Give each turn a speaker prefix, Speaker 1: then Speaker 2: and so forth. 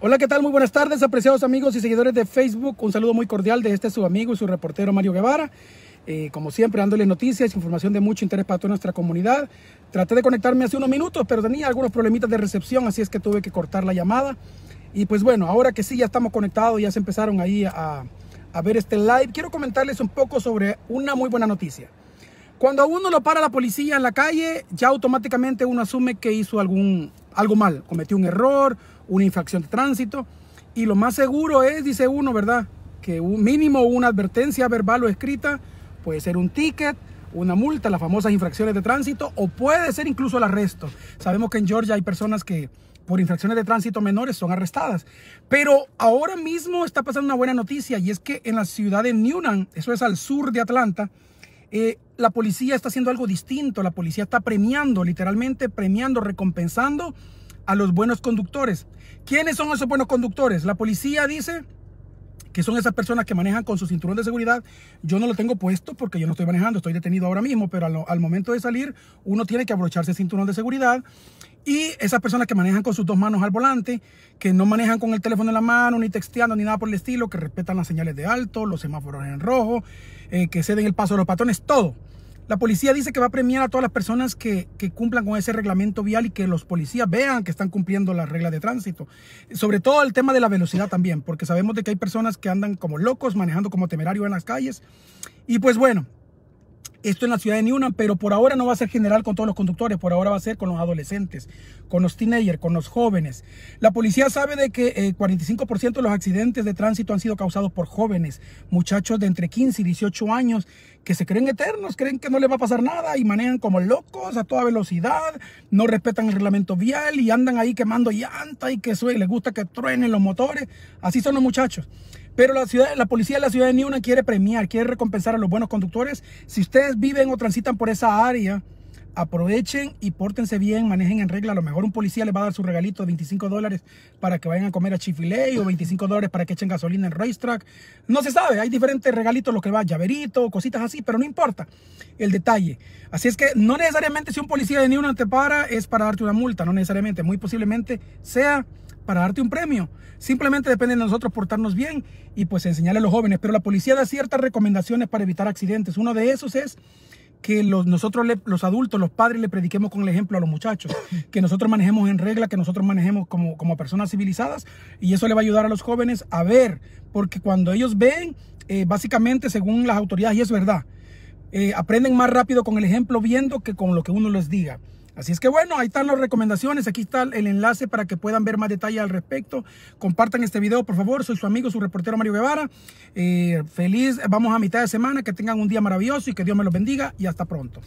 Speaker 1: Hola, ¿qué tal? Muy buenas tardes, apreciados amigos y seguidores de Facebook. Un saludo muy cordial de este su amigo y su reportero Mario Guevara. Eh, como siempre, dándole noticias, información de mucho interés para toda nuestra comunidad. Traté de conectarme hace unos minutos, pero tenía algunos problemitas de recepción, así es que tuve que cortar la llamada. Y pues bueno, ahora que sí ya estamos conectados, ya se empezaron ahí a, a ver este live, quiero comentarles un poco sobre una muy buena noticia. Cuando uno lo para la policía en la calle, ya automáticamente uno asume que hizo algún, algo mal, cometió un error, una infracción de tránsito. Y lo más seguro es, dice uno, ¿verdad? Que un mínimo una advertencia verbal o escrita, puede ser un ticket, una multa, las famosas infracciones de tránsito, o puede ser incluso el arresto. Sabemos que en Georgia hay personas que por infracciones de tránsito menores son arrestadas. Pero ahora mismo está pasando una buena noticia y es que en la ciudad de Newnan, eso es al sur de Atlanta, eh, la policía está haciendo algo distinto, la policía está premiando, literalmente premiando, recompensando a los buenos conductores. ¿Quiénes son esos buenos conductores? La policía dice, que son esas personas que manejan con su cinturón de seguridad. Yo no lo tengo puesto porque yo no estoy manejando, estoy detenido ahora mismo, pero al, momento de salir uno tiene que abrocharse el cinturón de seguridad. Y esas personas que manejan con sus dos manos al volante, que no manejan con el teléfono en la mano, ni texteando, ni nada por el estilo, que respetan las señales de alto, los semáforos en rojo, eh, que ceden el paso de los patrones, todo. La policía dice que va a premiar a todas las personas que, cumplan con ese reglamento vial y que los policías vean que están cumpliendo las reglas de tránsito. Sobre todo el tema de la velocidad también, porque sabemos de que hay personas que andan como locos, manejando como temerario en las calles. Y pues bueno, esto en la ciudad de Niunan, pero por ahora no va a ser general con todos los conductores, por ahora va a ser con los adolescentes, con los teenagers, con los jóvenes. La policía sabe de que el eh, 45% de los accidentes de tránsito han sido causados por jóvenes, muchachos de entre 15 y 18 años que se creen eternos, creen que no les va a pasar nada y manejan como locos a toda velocidad, no respetan el reglamento vial y andan ahí quemando llanta y que les gusta que truenen los motores. Así son los muchachos. Pero la, ciudad, la policía de la ciudad de Niuna quiere premiar, quiere recompensar a los buenos conductores. Si ustedes viven o transitan por esa área, aprovechen y pórtense bien, manejen en regla. A lo mejor un policía les va a dar su regalito de 25 dólares para que vayan a comer a Chifilé o 25 dólares para que echen gasolina en racetrack. No se sabe, hay diferentes regalitos, lo que va llaverito, cositas así, pero no importa el detalle. Así es que no necesariamente si un policía de una te para es para darte una multa, no necesariamente, muy posiblemente sea para darte un premio. Simplemente depende de nosotros portarnos bien y pues enseñarle a los jóvenes. Pero la policía da ciertas recomendaciones para evitar accidentes. Uno de esos es que los, nosotros, los adultos, los padres, le prediquemos con el ejemplo a los muchachos, que nosotros manejemos en regla, que nosotros manejemos como, personas civilizadas, y eso le va a ayudar a los jóvenes a ver, porque cuando ellos ven, eh, básicamente, según las autoridades, y es verdad, eh, aprenden más rápido con el ejemplo viendo que con lo que uno les diga. Así es que bueno, ahí están las recomendaciones, aquí está el enlace para que puedan ver más detalle al respecto. Compartan este video, por favor, soy su amigo, su reportero Mario Guevara. Eh, feliz, vamos a mitad de semana, que tengan un día maravilloso y que Dios me los bendiga y hasta pronto.